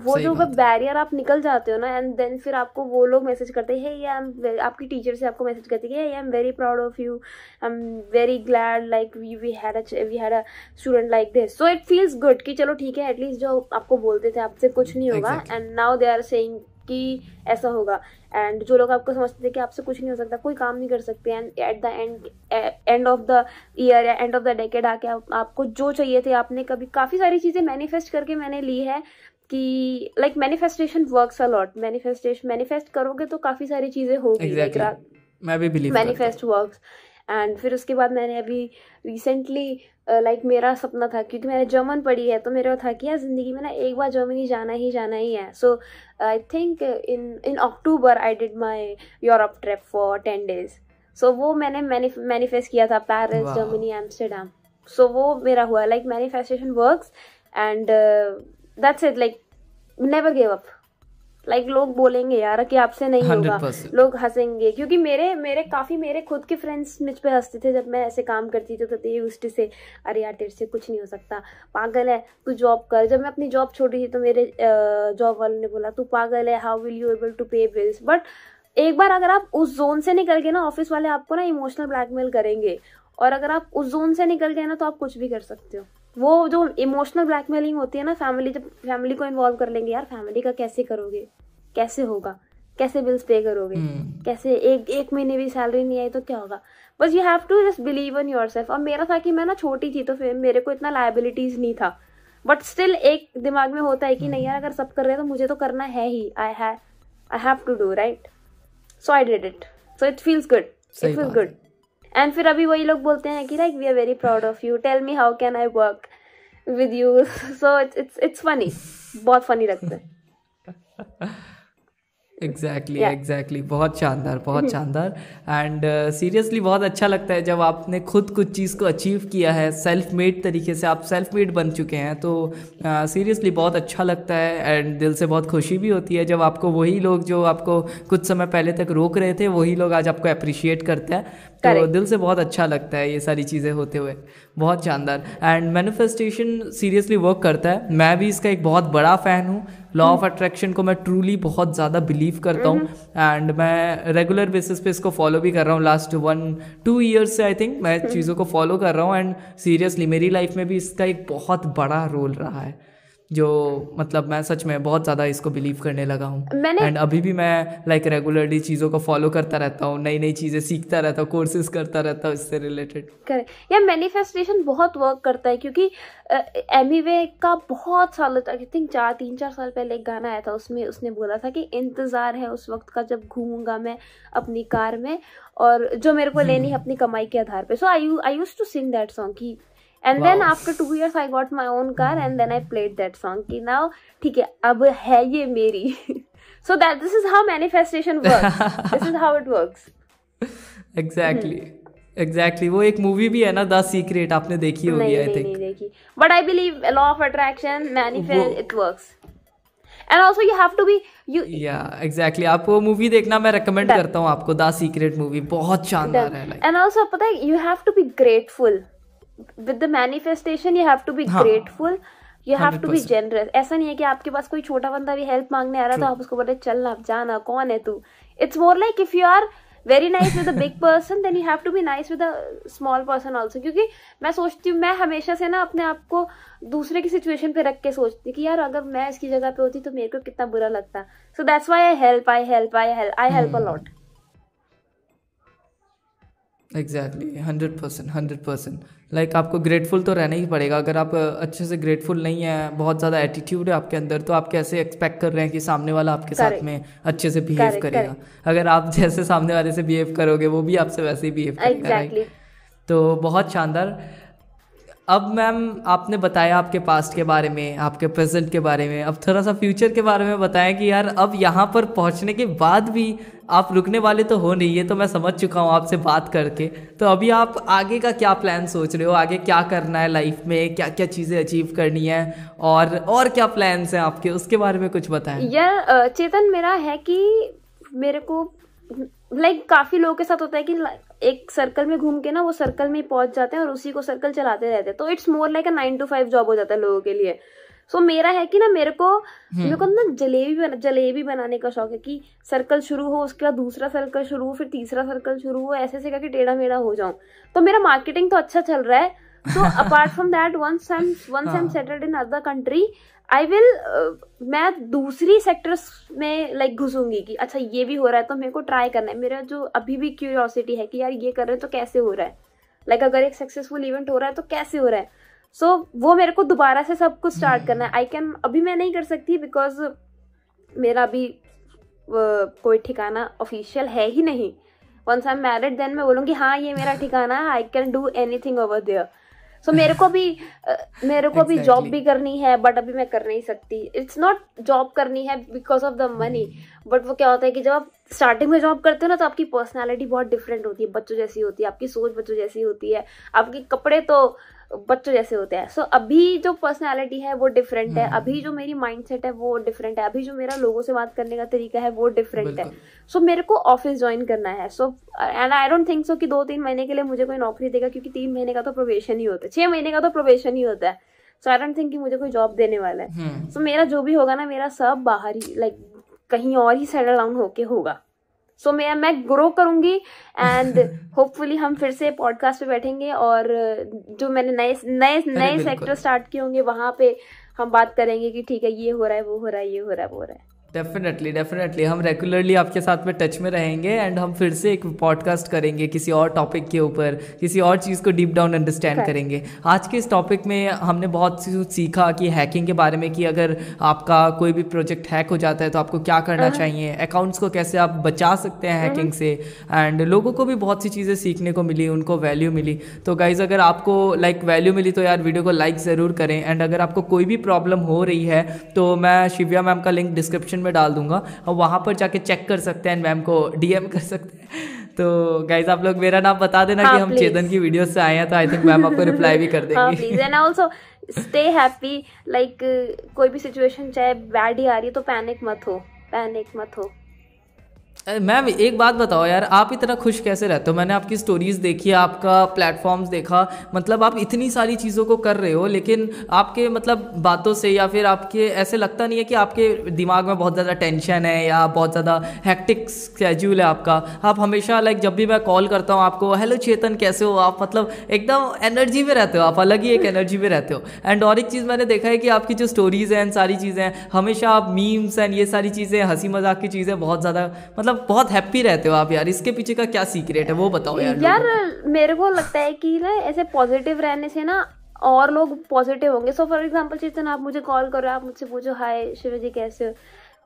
वो जो बैरियर आप निकल जाते हो ना एंड देन फिर आपको वो लोग मैसेज करते हैं hey, आपकी टीचर से आपको मैसेज करते हैं I am very proud of you I am very glad like we we had we had a student like this so it feels good कि चलो ठीक है एटलीस्ट जो आपको बोलते थे आपसे कुछ नहीं होगा and now they are saying कि ऐसा होगा एंड जो लोग आपको समझते थे कि आपसे कुछ नहीं हो सकता कोई काम नहीं कर सकते and at the end end of the year या एंड ऑफ द डेकेड आके आपको जो चाहिए थे आपने कभी काफ़ी सारी चीज़ें मैनिफेस्ट करके मैंने ली है कि like manifestation works a lot manifestation manifest करोगे तो काफी सारी चीजें होगी exactly. मैं भी बिलीव मैनिफेस्ट वर्क्स एंड फिर उसके बाद मैंने अभी रिसेंटली लाइक uh, like, मेरा सपना था क्योंकि मैंने जर्मन पढ़ी है तो मेरा था कि यार ज़िंदगी में ना एक बार जर्मनी जाना ही जाना ही है so I think in in October I did my Europe trip for ten days so वो मैंने मैनिफेस्ट किया था पेरिस जर्मनी एम्स्टरडम सो वो मेरा हुआ like manifestation works and that's it like never give up like लोग बोलेंगे यार कि आपसे नहीं होगा लोग हंसेंगे क्योंकि मेरे मेरे काफी मेरे खुद के फ्रेंड्स मुझ पे हंसते थे जब मैं ऐसे काम करती थी तो ये उस्ट से अरे यार तेरे से कुछ नहीं हो सकता पागल है तू जॉब कर जब मैं अपनी जॉब छोड़ी थी तो मेरे जॉब वालों ने बोला तू पागल है how will you able to pay bills but एक बार अगर आप उस जोन से निकल गए ना ऑफिस वाले आपको ना इमोशनल ब्लैकमेल करेंगे और अगर आप उस जोन से निकल गए ना तो आप कुछ भी कर सकते हो वो जो इमोशनल ब्लैकमेलिंग होती है ना फैमिली जब फैमिली को इन्वॉल्व कर लेंगे यार फैमिली का कैसे करोगे कैसे होगा कैसे बिल्स पे करोगे hmm. कैसे एक एक महीने भी सैलरी नहीं आई तो क्या होगा बस you have to just believe in yourself और मेरा था कि मैं ना छोटी थी तो फिर मेरे को इतना लाइबिलिटीज नहीं था बट स्टिल एक दिमाग में होता है कि hmm. नहीं यार हम्म। अगर सब कर रहे हैं तो मुझे तो करना है ही I have I have to do right so I did it so it feels good it feels good and फिर अभी वही लोग बोलते हैं कि like we are very proud of you tell me how can I work with you so it's it's funny बहुत funny लगता है exactly exactly, exactly yeah. exactly. बहुत शानदार बहुत शानदार एंड सीरियसली uh, बहुत अच्छा लगता है जब आपने खुद कुछ चीज़ को अचीव किया है सेल्फ मेड तरीके से आप सेल्फ मेड बन चुके हैं तो सीरियसली uh, बहुत अच्छा लगता है एंड दिल से बहुत खुशी भी होती है जब आपको वही लोग जो आपको कुछ समय पहले तक रोक रहे थे वही लोग आज आपको अप्रिशिएट करते हैं तो दिल से बहुत अच्छा लगता है ये सारी चीज़ें होते हुए बहुत शानदार एंड मैनिफेस्टेशन सीरियसली वर्क करता है मैं भी इसका एक बहुत बड़ा फ़ैन हूँ लॉ ऑफ अट्रैक्शन को मैं ट्रूली बहुत ज़्यादा बिलीव करता हूँ एंड हम्म। मैं रेगुलर बेसिस पे इसको फॉलो भी कर रहा हूँ लास्ट वन टू ईयर्स से आई थिंक मैं हम्म। चीज़ों को फॉलो कर रहा हूँ एंड सीरियसली मेरी लाइफ में भी इसका एक बहुत बड़ा रोल रहा है जो मतलब मैं सच में बहुत ज़्यादा इसको बिलीव करने लगा हूँ एंड अभी भी मैं लाइक like, रेगुलरली चीज़ों को फॉलो करता रहता हूँ नई नई चीज़ें सीखता रहता हूँ कोर्सेज करता रहता हूँ इससे रिलेटेड करेक्ट या मैनिफेस्टेशन बहुत वर्क करता है क्योंकि एमी वे का बहुत साल आई थिंक चार तीन चार साल पहले एक गाना आया था उसमें उसने बोला था कि इंतज़ार है उस वक्त का जब घूमूंगा मैं अपनी कार में और जो मेरे को लेनी है हम्म। अपनी कमाई के आधार पर so I I used to sing that song की and then after two years I got my own car and then I played that song कि नाउ ठीक है अब है ये मेरी so that this is how manifestation work this is how it works exactly exactly exactly. वो एक movie भी है ना द सीक्रेट आपने देखी होगी आई थिंक नहीं देखी but I believe law of attraction manifest it works and also you have to be you या एग्जैक्टली आप वो मूवी देखना मैं रेकमेंड करता हूँ आपको द सीक्रेट मूवी बहुत शानदार है एंड ऑल्सो पता है you have to be grateful with the manifestation you have to be grateful you have to be generous ऐसा नहीं है कि आपके पास कोई छोटा बंदा भी हेल्प मांगने आ रहा था तो आप उसको बोले चल ना जाना कौन है तू it's more like if you are very nice with a big person then you have to be nice with a small person also क्योंकि मैं सोचती हूँ मैं हमेशा से ना अपने आप को दूसरे की सिचुएशन पे रख के सोचती कि यार अगर मैं इसकी जगह पे होती तो मेरे को कितना बुरा लगता so that's why I help I help I help I help a lot exactly hundred percent hundred percent like आपको ग्रेटफुल तो रहना ही पड़ेगा अगर आप अच्छे से ग्रेटफुल नहीं है बहुत ज़्यादा एटीट्यूड है आपके अंदर तो आप कैसे एक्सपेक्ट कर रहे हैं कि सामने वाला आपके साथ में अच्छे से बिहेव करेगा Correct. अगर आप जैसे सामने वाले से बिहेव करोगे वो भी आपसे वैसे ही बिहेव करेगा तो बहुत शानदार अब मैम आपने बताया आपके पास्ट के बारे में आपके प्रेजेंट के बारे में अब थोड़ा सा फ्यूचर के बारे में बताएं कि यार अब यहाँ पर पहुँचने के बाद भी आप रुकने वाले तो हो नहीं है तो मैं समझ चुका हूँ आपसे बात करके तो अभी आप आगे का क्या प्लान सोच रहे हो आगे क्या करना है लाइफ में क्या क्या चीज़ें अचीव करनी है और और क्या प्लान्स हैं आपके उसके बारे में कुछ बताएं यह चेतन मेरा है कि मेरे को लाइक काफ़ी लोगों के साथ होता है कि एक सर्कल में घूम के ना वो सर्कल में ही पहुंच जाते हैं और उसी को सर्कल चलाते रहते हैं तो it's more like a nine to five job हो जाता है लोगों के लिए सो so, मेरा है कि ना मेरे को हम्म। मेरे को ना जलेबी बना, जलेबी बनाने का शौक है कि सर्कल शुरू हो उसके बाद दूसरा सर्कल शुरू हो फिर तीसरा सर्कल शुरू हो ऐसे ऐसे करके टेढ़ा मेढ़ा हो जाऊं तो मेरा मार्केटिंग तो अच्छा चल रहा है so apart from that once I am once I am settled in other country I will uh, मैं दूसरी सेक्टर्स में लाइक like, घुसूंगी कि अच्छा ये भी हो रहा है तो मेरे को ट्राई करना है मेरा जो अभी भी क्यूरियोसिटी है कि यार ये कर रहे हैं तो कैसे हो रहा है लाइक like, अगर एक सक्सेसफुल इवेंट हो रहा है तो कैसे हो रहा है सो so, वो मेरे को दोबारा से सब कुछ स्टार्ट hmm. करना है आई कैन अभी मैं नहीं कर सकती बिकॉज मेरा अभी कोई ठिकाना ऑफिशियल है ही नहीं once I am married then मैं बोलूँगी हाँ ये मेरा ठिकाना है I can do anything over there so so, मेरे को भी मेरे को exactly. भी जॉब भी करनी है बट अभी मैं कर नहीं सकती इट्स नॉट जॉब करनी है because of the money but वो क्या होता है कि जब आप स्टार्टिंग में जॉब करते हो ना तो आपकी पर्सनैलिटी बहुत डिफरेंट होती है बच्चों जैसी होती है आपकी सोच बच्चों जैसी होती है आपके कपड़े तो बच्चों जैसे होते हैं सो so, अभी जो पर्सनैलिटी है वो डिफरेंट है हम्म। अभी जो मेरी माइंडसेट है वो डिफरेंट है अभी जो मेरा लोगों से बात करने का तरीका है वो डिफरेंट है सो so, मेरे को ऑफिस ज्वाइन करना है so and I don't think so कि दो तीन महीने के लिए मुझे कोई नौकरी देगा क्योंकि तीन महीने का तो प्रोवेशन ही होता है छह महीने का तो प्रोवेशन ही होता है सो आई डोंट थिंक कि मुझे कोई जॉब देने वाला है सो हम्म। so, मेरा जो भी होगा ना मेरा सब बाहर ही लाइक like, कहीं और ही सेटल डाउन होके होगा सो so, मैं मैं ग्रो करूंगी एंड होपफुली हम फिर से पॉडकास्ट पे बैठेंगे और uh, जो मैंने नए नए नए सेक्टर स्टार्ट किए होंगे वहां पे हम बात करेंगे कि ठीक है ये हो रहा है वो हो रहा है ये हो रहा है वो हो रहा है डेफिनेटली डेफिनेटली हम रेगुलरली आपके साथ में टच में रहेंगे एंड हम फिर से एक पॉडकास्ट करेंगे किसी और टॉपिक के ऊपर किसी और चीज़ को डीप डाउन अंडरस्टैंड करेंगे आज के इस टॉपिक में हमने बहुत सी सीखा कि हैकिंग के बारे में कि अगर आपका कोई भी प्रोजेक्ट हैक हो जाता है तो आपको क्या करना uh-huh. चाहिए अकाउंट्स को कैसे आप बचा सकते हैं हैकिंग uh-huh. से एंड लोगों को भी बहुत सी चीज़ें सीखने को मिली उनको वैल्यू मिली तो गाइज अगर आपको लाइक like, वैल्यू मिली तो यार वीडियो को लाइक ज़रूर करें एंड अगर आपको कोई भी प्रॉब्लम हो रही है तो मैं शिव्या मैम का लिंक डिस्क्रिप्शन में डाल दूंगा और वहाँ पर जाके चेक कर सकते हैं मैम को डीएम कर सकते हैं तो गाइज आप लोग मेरा नाम बता देना हाँ, कि हम please. चेतन की वीडियो से आए हैं तो आई थिंक मैम आपको रिप्लाई भी कर हाँ, देंगे स्टे हैप्पी लाइक कोई भी सिचुएशन चाहे बैड ही आ रही है तो पैनिक मत हो पैनिक मत हो मैम एक बात बताओ यार आप इतना खुश कैसे रहते हो मैंने आपकी स्टोरीज़ देखी आपका प्लेटफॉर्म्स देखा मतलब आप इतनी सारी चीज़ों को कर रहे हो लेकिन आपके मतलब बातों से या फिर आपके ऐसे लगता नहीं है कि आपके दिमाग में बहुत ज़्यादा टेंशन है या बहुत ज़्यादा हैक्टिक स्केड्यूल है आपका आप हमेशा लाइक जब भी मैं कॉल करता हूँ आपको हेलो चेतन कैसे हो आप मतलब एकदम एनर्जी में रहते हो आप अलग ही एक एनर्जी में रहते हो एंड और एक चीज़ मैंने देखा है कि आपकी जो स्टोरीज़ हैं सारी चीज़ें हमेशा आप मीम्स एंड ये सारी चीज़ें हंसी मजाक की चीज़ें बहुत ज़्यादा मतलब बहुत हैप्पी रहते हो आप यार इसके पीछे का क्या सीक्रेट है वो बताओ यार यार मेरे को लगता है कि ना ऐसे पॉजिटिव रहने से ना और लोग पॉजिटिव होंगे सो फॉर एग्जांपल चेतन आप मुझे कॉल करो आप मुझसे पूछो हाय शिव जी कैसे हो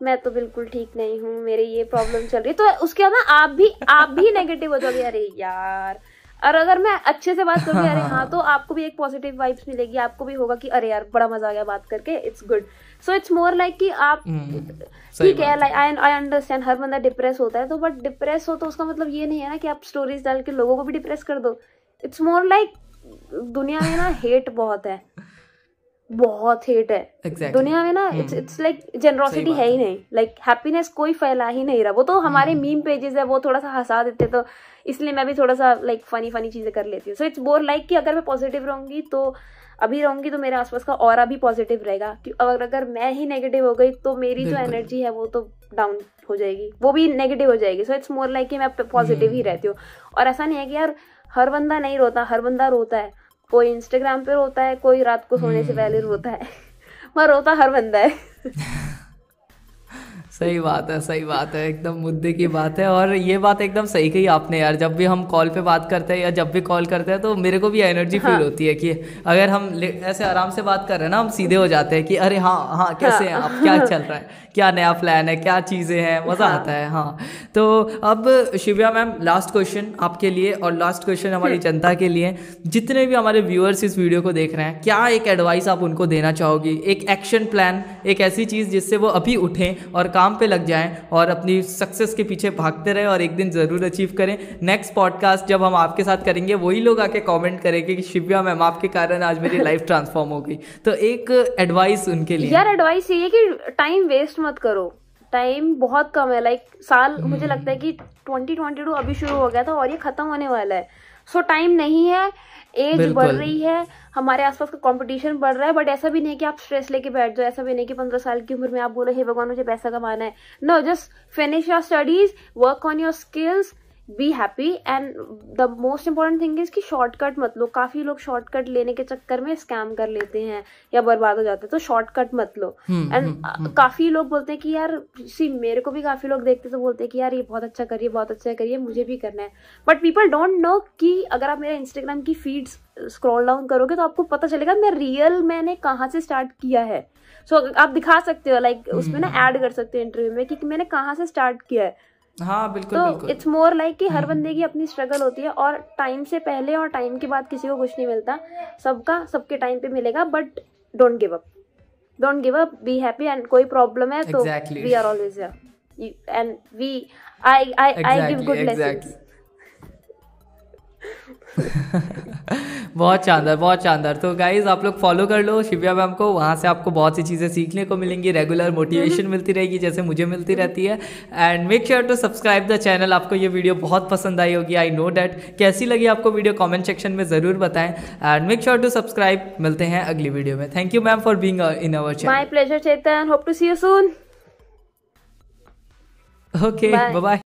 मैं तो बिल्कुल ठीक नहीं हूँ मेरे ये प्रॉब्लम चल रही है तो उसके बाद ना आप भी आप भी नेगेटिव हो जाओगे अरे यार और अगर मैं अच्छे से बात करूँ अरे हाँ तो आपको भी एक पॉजिटिव वाइब्स मिलेगी आपको भी होगा कि अरे यार बड़ा मजा आ गया बात करके it's good so it's more like कि आप हम्म, ठीक है like I I understand her बंदा डिप्रेस होता है तो बट डिप्रेस हो तो उसका मतलब ये नहीं है ना कि आप स्टोरीज डाल के लोगों को भी डिप्रेस कर दो इट्स मोर लाइक दुनिया में ना हेट बहुत है बहुत हेट है exactly. दुनिया में ना इट्स इट्स लाइक जेनरोसिटी है ही नहीं लाइक like, हैप्पीनेस कोई फैला ही नहीं रहा वो तो हमारे मीम हम्म। पेजेस है वो थोड़ा सा हंसा देते तो इसलिए मैं भी थोड़ा सा लाइक फनी फनी चीजें कर लेती हूँ सो इट्स बोर लाइक कि अगर मैं पॉजिटिव रहूंगी तो अभी रहूंगी तो मेरे आसपास का और अभी पॉजिटिव रहेगा कि अगर अगर मैं ही नेगेटिव हो गई तो मेरी जो एनर्जी है वो तो डाउन हो जाएगी वो भी नेगेटिव हो जाएगी सो इट्स मोर लाइक कि मैं पॉजिटिव ही हम्म। रहती हूँ और ऐसा नहीं है कि यार हर बंदा नहीं रोता हर बंदा रोता है कोई इंस्टाग्राम पे रोता है कोई रात को सोने से हम्म। पहले रोता है मैं रोता हर बंदा है सही बात है सही बात है एकदम मुद्दे की बात है और ये बात एकदम सही कही आपने यार जब भी हम कॉल पे बात करते हैं या जब भी कॉल करते हैं तो मेरे को भी एनर्जी हाँ. फील होती है कि अगर हम ऐसे आराम से बात कर रहे हैं ना हम सीधे हो जाते हैं कि अरे हाँ हाँ कैसे हैं आप क्या हाँ। चल रहा है क्या नया प्लान है क्या चीज़ें हैं मज़ा हाँ. आता है हाँ तो अब शिव्या मैम लास्ट क्वेश्चन आपके लिए और लास्ट क्वेश्चन हमारी हम्म। जनता के लिए जितने भी हमारे व्यूअर्स इस वीडियो को देख रहे हैं क्या एक एडवाइस आप उनको देना चाहोगी एक एक्शन प्लान एक ऐसी चीज़ जिससे वो अभी उठें और काम पे लग जाएं और अपनी सक्सेस के पीछे भागते रहें और एक दिन ज़रूर अचीव करें नेक्स्ट पॉडकास्ट जब हम आपके साथ करेंगे वही लोग आके कमेंट करेंगे कि शिव्या मैम आपके कारण आज मेरी लाइफ ट्रांसफॉर्म हो गई तो एक एडवाइस उनके लिए यार एडवाइस ये कि टाइम वेस्ट मत करो टाइम बहुत कम है लाइक साल हम्म। मुझे लगता है कि ट्वेंटी ट्वेंटी टू अभी शुरू हो गया था और ये खत्म होने वाला है सो so, टाइम नहीं है एज बढ़ रही है हमारे आसपास का कंपटीशन बढ़ रहा है बट ऐसा भी नहीं है कि आप स्ट्रेस लेके बैठ जाओ ऐसा भी नहीं कि पंद्रह साल की उम्र में आप बोलो हे भगवान मुझे पैसा कमाना है no just finish your studies work on your skills be happy and the most important thing is कि शॉर्टकट मत लो काफी लोग शॉर्टकट लेने के चक्कर में स्कैम कर लेते हैं या बर्बाद हो जाते हैं तो शॉर्टकट मत लो एंड हम्म, हम्म, हम्म, काफी लोग बोलते हैं कि यार सी मेरे को भी काफी लोग देखते तो बोलते हैं कि यार ये बहुत अच्छा करिए बहुत अच्छा करिए मुझे भी करना है बट पीपल डोंट नो कि अगर आप मेरे इंस्टाग्राम की फीड्स स्क्रॉल डाउन करोगे तो आपको पता चलेगा मैं रियल मैंने कहाँ से स्टार्ट किया है सो so, आप दिखा सकते हो लाइक like, उसमें ना ऐड कर सकते हो इंटरव्यू में कि, कि मैंने कहाँ से स्टार्ट किया है हाँ बिल्कुल तो इट्स मोर लाइक कि हर हम्म। बंदे की अपनी स्ट्रगल होती है और टाइम से पहले और टाइम के बाद किसी को कुछ नहीं मिलता सबका सबके टाइम पे मिलेगा but don't give up don't give up be happy and कोई प्रॉब्लम है तो we are always and we I I I give good lessons बहुत शानदार बहुत शानदार तो गाइज आप लोग फॉलो कर लो शिव्या मैम को वहाँ से आपको बहुत सी चीज़ें सीखने को मिलेंगी रेगुलर मोटिवेशन मिलती रहेगी जैसे मुझे मिलती रहती है and make sure to subscribe the channel आपको ये वीडियो बहुत पसंद आई होगी आई नो डैट कैसी लगी आपको वीडियो कॉमेंट सेक्शन में ज़रूर बताएं and make sure to subscribe मिलते हैं अगली वीडियो में thank you ma'am for being in our channel my pleasure Chetan hope to see you soon okay bye